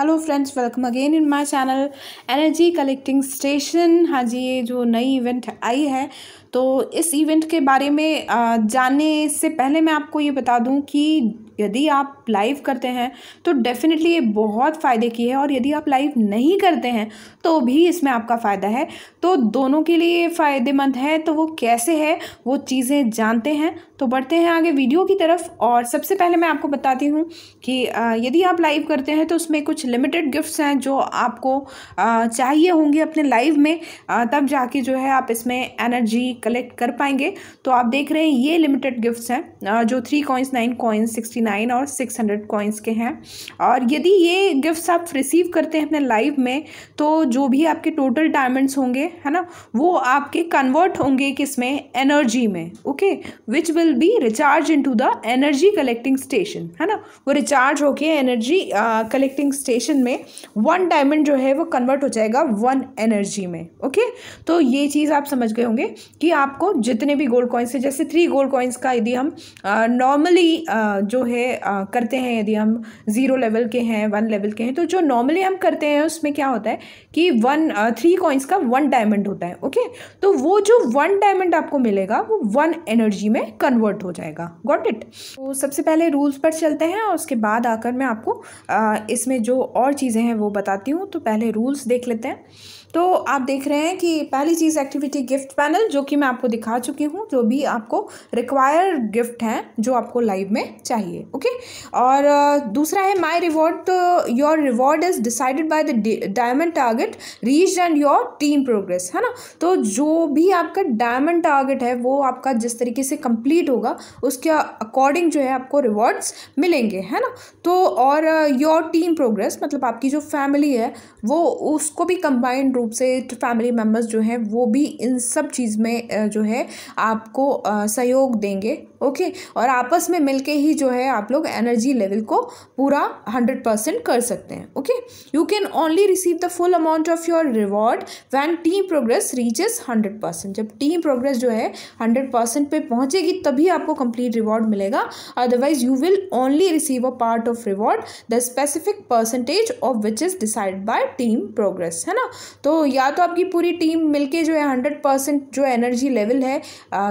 Hello friends welcome again in my channel energy collecting station हाँ जी ये जो नई इवेंट आई है तो इस इवेंट के बारे में जानने से पहले मैं आपको ये बता दूं कि यदि आप लाइव करते हैं तो डेफ़िनेटली ये बहुत फ़ायदे की है और यदि आप लाइव नहीं करते हैं तो भी इसमें आपका फ़ायदा है तो दोनों के लिए फ़ायदेमंद है तो वो कैसे है वो चीज़ें जानते हैं तो बढ़ते हैं आगे वीडियो की तरफ और सबसे पहले मैं आपको बताती हूँ कि यदि आप लाइव करते हैं तो उसमें कुछ लिमिटेड गिफ्ट्स हैं जो आपको चाहिए होंगे अपने लाइव में तब जाके जो है आप इसमें एनर्जी कलेक्ट कर पाएंगे तो आप देख रहे हैं ये लिमिटेड गिफ्ट्स हैं जो three coins nine coins sixty nine और सिक्स हंड्रेड कॉइन्स के हैं और यदि ये गिफ्ट्स आप रिसीव करते हैं अपने लाइव में तो जो भी आपके टोटल डायमंड्स होंगे है ना वो आपके कन्वर्ट होंगे किस में एनर्जी में okay which will be recharge into the energy collecting station है ना वो रिचार्ज होके एनर्जी कलेक्टिंग स्टेशन में वन डायमंड जो है वो कन्वर्ट हो जाएगा वन एनर्जी में ओके okay? तो ये चीज़ आप समझ गए होंगे कि भी आपको जितने भी गोल्ड कॉइन्स हैं जैसे थ्री गोल्ड कॉइन्स का यदि हम नॉर्मली जो है आ, करते हैं यदि हम ज़ीरो लेवल के हैं वन लेवल के हैं तो जो नॉर्मली हम करते हैं उसमें क्या होता है कि वन थ्री कॉइन्स का वन डायमंड होता है ओके तो वो जो वन डायमंड आपको मिलेगा वो वन एनर्जी में कन्वर्ट हो जाएगा गॉट इट तो सबसे पहले रूल्स पर चलते हैं और उसके बाद आकर मैं आपको आ, इसमें जो और चीज़ें हैं वो बताती हूँ तो पहले रूल्स देख लेते हैं तो आप देख रहे हैं कि पहली चीज़ एक्टिविटी गिफ्ट पैनल जो कि मैं आपको दिखा चुकी हूँ जो भी आपको रिक्वायर्ड गिफ्ट हैं जो आपको लाइव में चाहिए ओके और दूसरा है माई रिवॉर्ड तो your reward is decided by the diamond target reach and your team progress है ना तो जो भी आपका डायमंड टारगेट है वो आपका जिस तरीके से कंप्लीट होगा उसके अकॉर्डिंग जो है आपको रिवॉर्ड्स मिलेंगे है ना तो और योर टीम प्रोग्रेस मतलब आपकी जो फैमिली है वो उसको भी कंबाइंड रूप से फैमिली मेम्बर्स जो हैं वो भी इन सब चीज़ में जो है आपको सहयोग देंगे ओके और आपस में मिलके ही जो है आप लोग एनर्जी लेवल को पूरा हंड्रेड परसेंट कर सकते हैं okay you can only receive the full amount of your reward when team progress reaches hundred percent जब टीम प्रोग्रेस जो है हंड्रेड परसेंट पर पहुंचेगी तभी आपको कंप्लीट रिवॉर्ड मिलेगा otherwise you will only receive a part of reward the specific percentage of which is decide by team progress है ना तो तो या तो आपकी पूरी टीम मिलके जो है हंड्रेड परसेंट जो एनर्जी लेवल है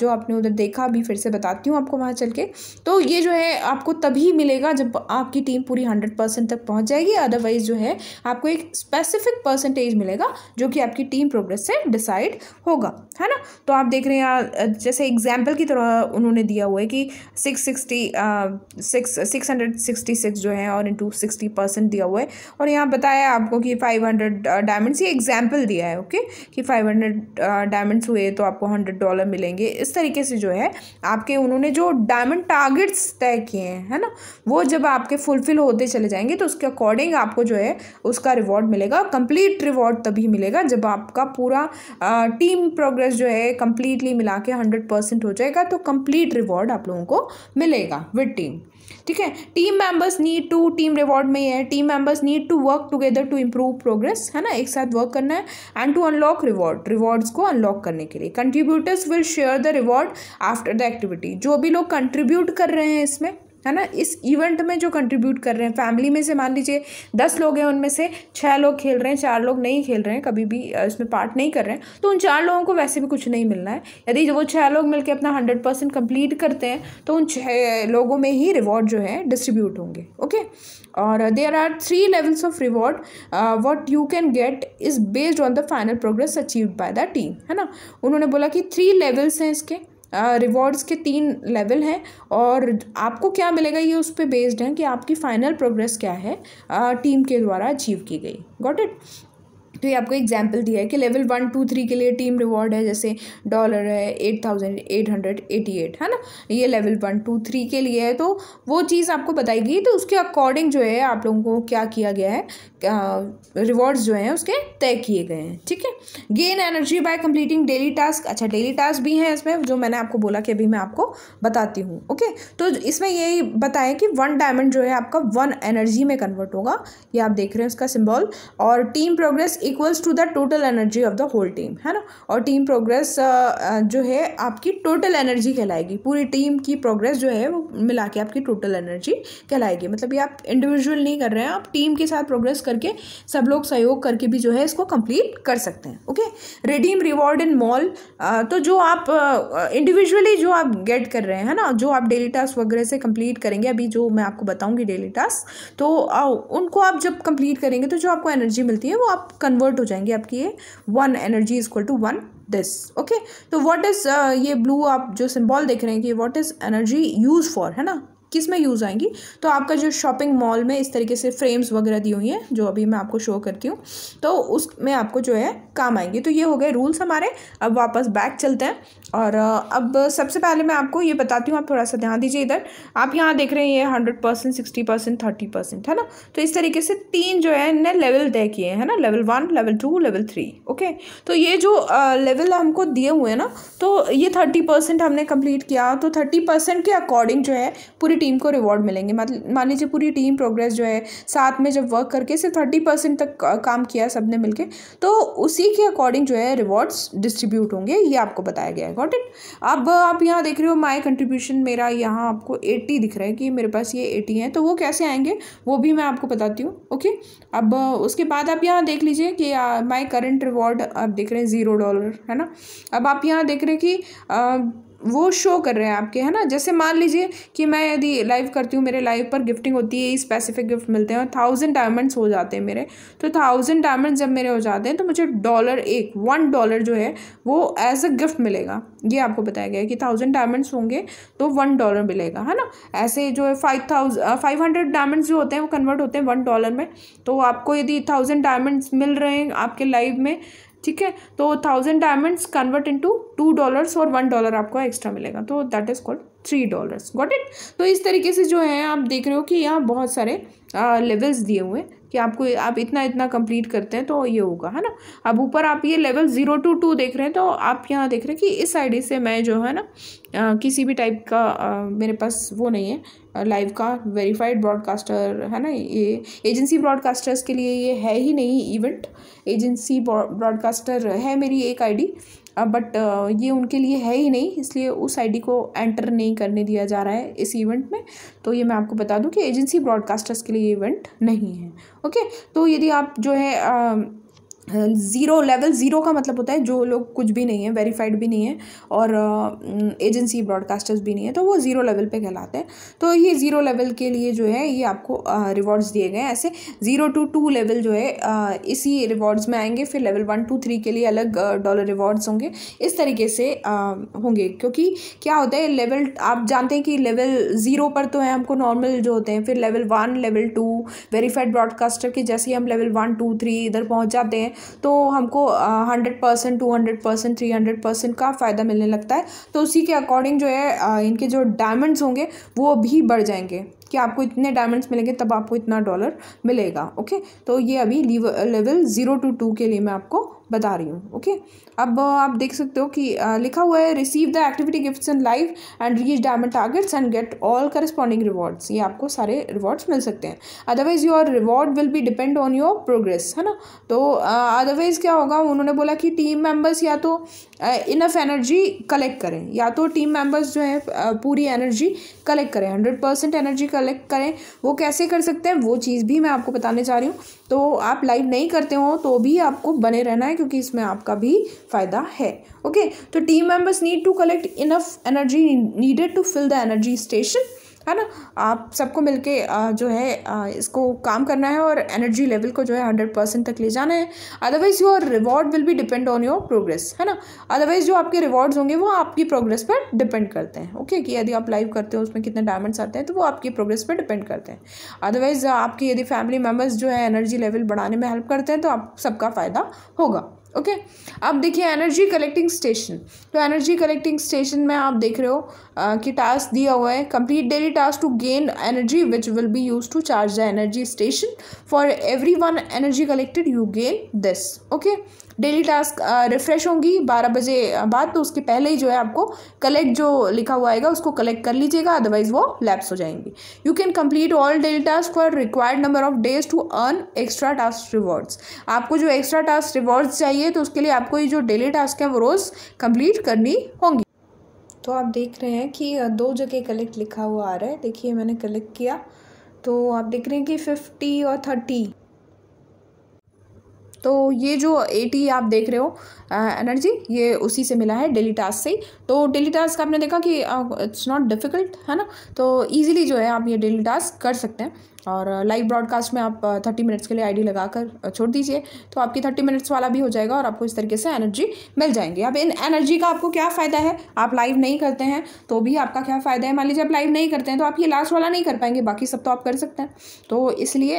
जो आपने उधर देखा अभी फिर से बताती हूँ आपको वहाँ चल के तो ये जो है आपको तभी मिलेगा जब आपकी टीम पूरी हंड्रेड परसेंट तक पहुँच जाएगी अदरवाइज़ जो है आपको एक स्पेसिफिक परसेंटेज मिलेगा जो कि आपकी टीम प्रोग्रेस से डिसाइड होगा है ना तो आप देख रहे हैं जैसे एग्जाम्पल की तरह उन्होंने दिया हुआ है कि six sixty six six hundred sixty six जो है और इंटू सिक्सटी परसेंट दिया हुआ है और यहाँ बताया आपको कि फाइव हंड्रेड डायमंड्स ये एग्जाम एग्जाम्पल दिया है ओके okay? कि फाइव हंड्रेड डायमंड्स हुए तो आपको हंड्रेड डॉलर मिलेंगे इस तरीके से जो है आपके उन्होंने जो डायमंड टारगेट्स तय किए हैं है ना वो जब आपके फुलफिल होते चले जाएंगे तो उसके अकॉर्डिंग आपको जो है उसका रिवॉर्ड मिलेगा कंप्लीट रिवॉर्ड तभी मिलेगा जब आपका पूरा आ, टीम प्रोग्रेस जो है कंप्लीटली मिला के हंड्रेड परसेंट हो जाएगा तो कंप्लीट रिवॉर्ड आप लोगों को मिलेगा विद टीम ठीक है team members need to team reward में ही है team members need to work together to improve progress है ना एक साथ वर्क करना करना है and to unlock reward rewards को अनलॉक करने के लिए contributors will share the reward after the activity जो भी लोग कंट्रीब्यूट कर रहे हैं इसमें है ना इस इवेंट में जो कंट्रीब्यूट कर रहे हैं फैमिली में से मान लीजिए दस लोग हैं उनमें से छः लोग खेल रहे हैं चार लोग नहीं खेल रहे हैं कभी भी इसमें पार्ट नहीं कर रहे हैं तो उन चार लोगों को वैसे भी कुछ नहीं मिलना है यदि वो छः लोग मिलकर अपना हंड्रेड परसेंट कम्प्लीट करते हैं तो उन छः लोगों में ही रिवॉर्ड जो है डिस्ट्रीब्यूट होंगे ओके और there are three levels of reward what you can get is based on the final progress achieve by the team है ना उन्होंने बोला कि थ्री लेवल्स हैं इसके रिवॉर्ड्स के तीन लेवल हैं और आपको क्या मिलेगा ये उस पर बेस्ड है कि आपकी फ़ाइनल प्रोग्रेस क्या है टीम के द्वारा अचीव की गई गॉट इट तो ये आपको एग्जाम्पल दिया है कि लेवल वन टू थ्री के लिए टीम रिवॉर्ड है जैसे डॉलर है eight thousand eight hundred eighty eight है ना ये लेवल वन टू थ्री के लिए है तो वो चीज़ आपको बताएगी तो उसके अकॉर्डिंग जो है आप लोगों को क्या किया गया है रिवॉर्ड्स जो हैं उसके तय किए गए हैं ठीक है gain energy by completing daily task अच्छा डेली टास्क भी हैं इसमें जो मैंने आपको बोला कि अभी मैं आपको बताती हूँ ओके तो इसमें यही बताएं कि वन डायमंड जो है आपका वन एनर्जी में कन्वर्ट होगा ये आप देख रहे हैं उसका सिम्बॉल और team progress equals to the total energy of the whole team है ना और टीम प्रोग्रेस uh, uh, जो है आपकी टोटल एनर्जी कहलाएगी पूरी टीम की प्रोग्रेस जो है वो मिला के आपकी टोटल एनर्जी कहलाएगी मतलब ये आप इंडिविजुअल नहीं कर रहे हैं आप टीम के साथ प्रोग्रेस करके सब लोग सहयोग करके भी जो है इसको कंप्लीट कर सकते हैं okay redeem reward in mall तो जो आप इंडिविजुअली uh, जो आप गेट कर रहे हैं है ना जो आप डेली टास्क वगैरह से कंप्लीट करेंगे अभी जो मैं आपको बताऊँगी डेली टास्क तो उनको आप जब कंप्लीट करेंगे तो जो आपको एनर्जी मिलती है वो आप कन्वर्ट हो जाएंगे आपकी ये one energy is equal to one this okay तो व्हाट इज़ uh, ये ब्लू आप जो सिंबल देख रहे हैं कि what is energy use for है ना किस में यूज़ आएंगी तो आपका जो शॉपिंग मॉल में इस तरीके से फ्रेम्स वगैरह दी हुई हैं जो अभी मैं आपको शो करती हूँ तो उसमें आपको जो है काम आएंगी तो ये हो गए रूल्स हमारे अब वापस बैक चलते हैं और अब सबसे पहले मैं आपको ये बताती हूँ आप थोड़ा सा ध्यान दीजिए इधर आप यहाँ देख रहे हैं ये hundred percent sixty percent thirty percent है ना तो इस तरीके से तीन जो है इनने लेवल तय किए हैं ना level one level two level three okay तो ये जो लेवल हमको दिए हुए हैं ना तो ये थर्टी परसेंट हमने कम्प्लीट किया तो थर्टी परसेंट के अकॉर्डिंग जो है पूरी टीम को रिवॉर्ड मिलेंगे मान लीजिए पूरी टीम प्रोग्रेस जो है साथ में जब वर्क करके सिर्फ थर्टी परसेंट तक काम किया सबने मिलके तो उसी के अकॉर्डिंग जो है रिवॉर्ड्स डिस्ट्रीब्यूट होंगे ये आपको बताया गया है गॉट इट अब आप यहाँ देख रहे हो माई कंट्रीब्यूशन मेरा यहाँ आपको एट्टी दिख रहा है कि मेरे पास ये एटी है तो वो कैसे आएंगे वो भी मैं आपको बताती हूँ ओके अब उसके बाद आप यहाँ देख लीजिए कि माई करंट रिवॉर्ड आप देख रहे हैं ज़ीरो डॉलर है ना अब आप यहाँ देख रहे हैं कि आ, वो शो कर रहे हैं आपके है ना जैसे मान लीजिए कि मैं यदि लाइव करती हूँ मेरे लाइव पर गिफ्टिंग होती है स्पेसिफिक गिफ्ट मिलते हैं और थाउजेंड डायमंड्स हो जाते हैं मेरे तो थाउजेंड डायमंड्स जब मेरे हो जाते हैं तो मुझे डॉलर एक वन डॉलर जो है वो एज अ गिफ्ट मिलेगा ये आपको बताया गया है कि थाउजेंड डायमंड्स होंगे तो वन डॉलर मिलेगा है ना ऐसे जो है five thousand five hundred diamonds जो होते हैं वो कन्वर्ट होते हैं वन डॉलर में तो आपको यदि थाउजेंड डायमंड्स मिल रहे हैं आपके लाइव में ठीक है तो thousand diamonds convert into two dollars और वन डॉलर आपको एक्स्ट्रा मिलेगा तो that is called three dollars got it तो इस तरीके से जो है आप देख रहे हो कि यहाँ बहुत सारे लेवल्स दिए हुए हैं कि आपको आप इतना इतना कंप्लीट करते हैं तो ये होगा है ना अब ऊपर आप ये लेवल ज़ीरो टू टू देख रहे हैं तो आप यहाँ देख रहे हैं कि इस आईडी से मैं जो है ना आ, किसी भी टाइप का आ, मेरे पास वो नहीं है लाइव का वेरीफाइड ब्रॉडकास्टर है ना ये एजेंसी ब्रॉडकास्टर्स के लिए ये है ही नहीं इवेंट एजेंसी ब्रॉडकास्टर है मेरी एक आईडी बट ये उनके लिए है ही नहीं इसलिए उस आईडी को एंटर नहीं करने दिया जा रहा है इस इवेंट में तो ये मैं आपको बता दूं कि एजेंसी ब्रॉडकास्टर्स के लिए इवेंट नहीं है ओके तो यदि आप जो है ज़ीरो लेवल ज़ीरो का मतलब होता है जो लोग कुछ भी नहीं है वेरीफाइड भी नहीं है और एजेंसी ब्रॉडकास्टर्स भी नहीं है तो वो ज़ीरो लेवल पे कहलाते हैं तो ये ज़ीरो लेवल के लिए जो है ये आपको रिवॉर्ड्स दिए गए हैं ऐसे ज़ीरो टू टू लेवल जो है इसी रिवॉर्ड्स में आएंगे फिर लेवल वन टू थ्री के लिए अलग डॉलर रिवॉर्ड्स होंगे इस तरीके से होंगे क्योंकि क्या होता है लेवल आप जानते हैं कि लेवल ज़ीरो पर तो है हमको नॉर्मल जो होते हैं फिर level one level two verified broadcaster के जैसे ही हम लेवल वन टू थ्री इधर पहुँच जाते हैं तो हमको hundred percent two hundred percent three hundred percent का फ़ायदा मिलने लगता है तो उसी के अकॉर्डिंग जो है इनके जो डायमंड्स होंगे वो भी बढ़ जाएंगे कि आपको इतने डायमंड्स मिलेंगे तब आपको इतना डॉलर मिलेगा ओके तो ये अभी लेवल ज़ीरो टू टू के लिए मैं आपको बता रही हूँ ओके अब आप देख सकते हो कि लिखा हुआ है receive the activity gifts in life and reach diamond targets and get all corresponding rewards ये आपको सारे रिवॉर्ड्स मिल सकते हैं otherwise your reward will be depend on your progress है ना तो अदरवाइज क्या होगा उन्होंने बोला कि टीम मेम्बर्स या तो इनफ एनर्जी कलेक्ट करें या तो टीम मेम्बर्स जो है पूरी एनर्जी कलेक्ट करें हंड्रेड परसेंट एनर्जी करें कलेक्ट करें वो कैसे कर सकते हैं वो चीज़ भी मैं आपको बताने जा रही हूँ तो आप लाइव नहीं करते हो तो भी आपको बने रहना है क्योंकि इसमें आपका भी फ़ायदा है ओके तो team members need to collect enough energy needed to fill the energy station है ना आप सबको मिल जो है इसको काम करना है और एनर्जी लेवल को जो है हंड्रेड परसेंट तक ले जाना है अदरवाइज़ योर रिवॉर्ड विल भी डिपेंड ऑन योर प्रोग्रेस है ना अदरवाइज़ जो आपके रिवॉर्ड्स होंगे वो आपकी प्रोग्रेस पर डिपेंड करते हैं ओके कि यदि आप लाइव करते हो उसमें कितने डायमंड्स आते हैं तो वो आपकी प्रोग्रेस पर डिपेंड करते हैं अदरवाइज़ आपकी यदि फैमिली मेम्बर्स जो है एनर्जी लेवल बढ़ाने में हेल्प करते हैं तो आप सबका फ़ायदा होगा ओके okay? अब देखिए एनर्जी कलेक्टिंग स्टेशन तो एनर्जी कलेक्टिंग स्टेशन में आप देख रहे हो आ, कि टास्क दिया हुआ है complete daily task to gain energy which will be use to charge the energy station for every one energy collected you gain this okay daily task refresh होंगी बारह बजे बाद तो उसके पहले ही जो है आपको कलेक्ट जो लिखा हुआ आएगा उसको कलेक्ट कर लीजिएगा अदरवाइज़ वो लैप्स हो जाएंगी you can complete all daily task for required number of days to earn extra task rewards आपको जो एक्स्ट्रा टास्क रिवॉर्ड्स चाहिए तो उसके लिए आपको ये जो डेली टास्क है वो रोज़ कंप्लीट करनी होंगी तो आप देख रहे हैं कि दो जगह कलेक्ट लिखा हुआ आ रहा है देखिए मैंने कलेक्ट किया तो आप देख रहे हैं कि फिफ्टी और थर्टी तो ये जो एटी आप देख रहे हो एनर्जी ये उसी से मिला है डेली टास्क से ही तो डेली टास्क आपने देखा कि इट्स नॉट डिफ़िकल्ट है ना तो ईजिली जो है आप ये डेली टास्क कर सकते हैं और लाइव ब्रॉडकास्ट में आप थर्टी uh, मिनट्स के लिए आईडी लगाकर uh, छोड़ दीजिए तो आपकी थर्टी मिनट्स वाला भी हो जाएगा और आपको इस तरीके से एनर्जी मिल जाएंगी अब इन एनर्जी का आपको क्या फ़ायदा है आप लाइव नहीं करते हैं तो भी आपका क्या फ़ायदा है मान लीजिए आप लाइव नहीं करते हैं तो आप ये लास्ट वाला नहीं कर पाएंगे बाकी सब तो आप कर सकते हैं तो इसलिए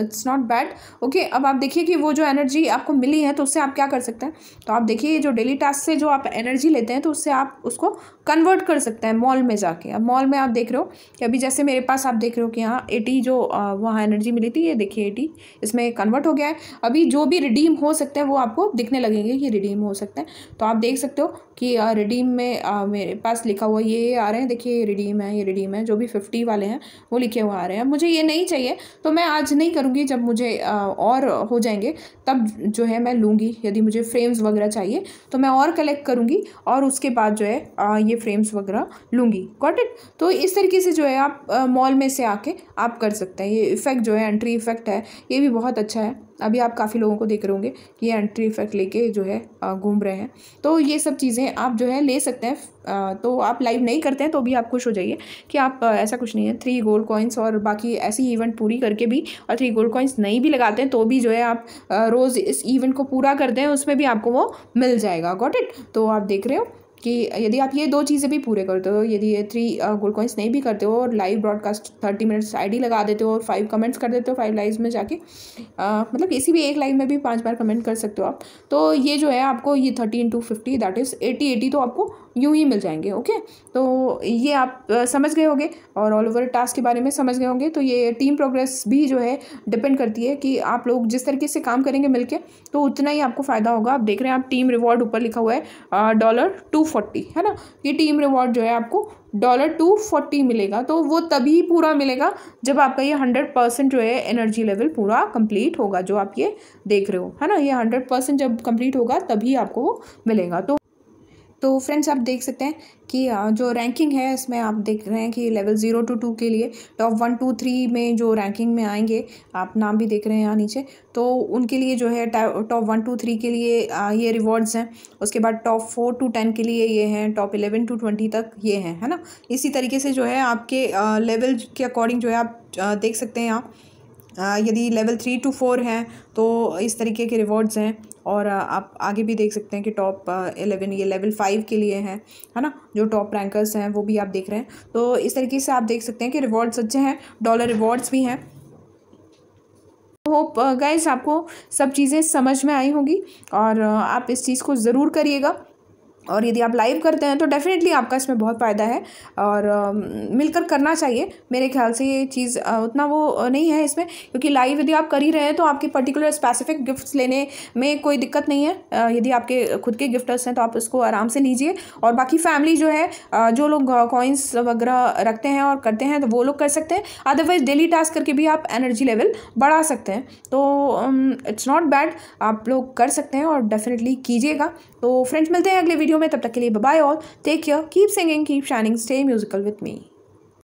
इट्स नॉट बैड ओके अब आप देखिए कि वो जो एनर्जी आपको मिली है तो उससे आप क्या कर सकते हैं तो आप देखिए जो डेली टास्क से जो आप एनर्जी लेते हैं तो उससे आप उसको कन्वर्ट कर सकते हैं मॉल में जाके अब मॉल में आप देख रहे हो कि अभी जैसे मेरे पास आप देख रहे हो कि यहाँ एटी जो वहाँ एनर्जी मिली थी ये देखिए एटी इसमें कन्वर्ट हो गया है अभी जो भी रिडीम हो सकते हैं वो आपको दिखने लगेंगे कि रिडीम हो सकते हैं तो आप देख सकते हो कि रिडीम में आ, मेरे पास लिखा हुआ ये आ रहे हैं देखिए ये रिडीम है ये रिडीम है जो भी फिफ्टी वाले हैं वो लिखे हुए आ रहे हैं मुझे ये नहीं चाहिए तो मैं आज नहीं करूँगी जब मुझे और हो जाएंगे तब जो है मैं लूँगी यदि मुझे फ्रेम्स वगैरह चाहिए तो मैं और कलेक्ट करूँगी और उसके बाद जो है ये फ्रेम्स वगैरह लूँगी गॉट इट तो इस तरीके से जो है आप मॉल में से आके आप कर सकते सकते हैं ये इफ़ेक्ट जो है एंट्री इफ़ेक्ट है ये भी बहुत अच्छा है अभी आप काफ़ी लोगों को देख रहे होंगे कि ये एंट्री इफ़ेक्ट लेके जो है घूम रहे हैं तो ये सब चीज़ें आप जो है ले सकते हैं तो आप लाइव नहीं करते हैं तो भी आप खुश हो जाइए कि आप ऐसा कुछ नहीं है थ्री गोल्ड कॉइन्स और बाकी ऐसी इवेंट पूरी करके भी और थ्री गोल्ड कॉइन्स नहीं भी लगाते हैं तो भी जो है आप रोज़ इस इवेंट को पूरा करते हैं उसमें भी आपको वो मिल जाएगा गॉट इट तो आप देख रहे हो कि यदि आप ये दो चीज़ें भी पूरे करते हो यदि ये थ्री गोल्ड कॉइंस नहीं भी करते हो और live broadcast thirty minutes ID लगा देते हो और फाइव कमेंट्स कर देते हो फाइव लाइव्स में जाके आ, मतलब किसी भी एक लाइव में भी पाँच बार कमेंट कर सकते हो आप तो ये जो है आपको ये thirty into fifty that is eighty eighty तो आपको यूँ ही मिल जाएंगे ओके तो ये आप समझ गए होंगे और ऑल ओवर टास्क के बारे में समझ गए होंगे तो ये टीम प्रोग्रेस भी जो है डिपेंड करती है कि आप लोग जिस तरीके से काम करेंगे मिल तो उतना ही आपको फ़ायदा होगा आप देख रहे हैं आप टीम रिवॉर्ड ऊपर लिखा हुआ है डॉलर टू फोर्टी है ना ये टीम रिवॉर्ड जो है आपको डॉलर टू फोर्टी मिलेगा तो वो तभी पूरा मिलेगा जब आपका ये हंड्रेड परसेंट जो है एनर्जी लेवल पूरा कंप्लीट होगा जो आप ये देख रहे हो है ना ये हंड्रेड परसेंट जब कंप्लीट होगा तभी आपको वो मिलेगा तो तो फ्रेंड्स आप देख सकते हैं कि जो रैंकिंग है इसमें आप देख रहे हैं कि लेवल ज़ीरो टू टू के लिए टॉप वन टू थ्री में जो रैंकिंग में आएंगे आप नाम भी देख रहे हैं यहाँ नीचे तो उनके लिए जो है टॉप वन टू थ्री के लिए ये रिवॉर्ड्स हैं उसके बाद टॉप फोर टू टेन के लिए ये हैं टॉप इलेवन टू ट्वेंटी तक ये हैं है ना इसी तरीके से जो है आपके लेवल के अकॉर्डिंग जो है आप देख सकते हैं यहाँ यदि लेवल थ्री टू फोर हैं तो इस तरीके के रिवॉर्ड्स हैं और आप आगे भी देख सकते हैं कि टॉप एलेवन ये लेवल फाइव के लिए हैं है ना जो टॉप रैंकर्स हैं वो भी आप देख रहे हैं तो इस तरीके से आप देख सकते हैं कि रिवॉर्ड्स अच्छे हैं डॉलर रिवॉर्ड्स भी हैं होप गाइज आपको सब चीज़ें समझ में आई होंगी और आप इस चीज़ को ज़रूर करिएगा और यदि आप लाइव करते हैं तो डेफ़िनेटली आपका इसमें बहुत फ़ायदा है और आ, मिलकर करना चाहिए मेरे ख्याल से ये चीज़ आ, उतना वो नहीं है इसमें क्योंकि लाइव यदि आप कर ही रहे हैं तो आपके पर्टिकुलर स्पेसिफिक गिफ्ट्स लेने में कोई दिक्कत नहीं है यदि आपके खुद के गिफ्टर्स हैं तो आप उसको आराम से लीजिए और बाकी फैमिली जो है आ, जो लोग कॉइन्स वगैरह रखते हैं और करते हैं तो वो लोग कर सकते हैं अदरवाइज़ डेली टास्क करके भी आप एनर्जी लेवल बढ़ा सकते हैं तो इट्स नॉट बैड आप लोग कर सकते हैं और डेफिनेटली कीजिएगा तो फ्रेंड्स मिलते हैं अगले वीडियो वीडियो में तब तक के लिए bye all take care keep singing keep shining stay musical with me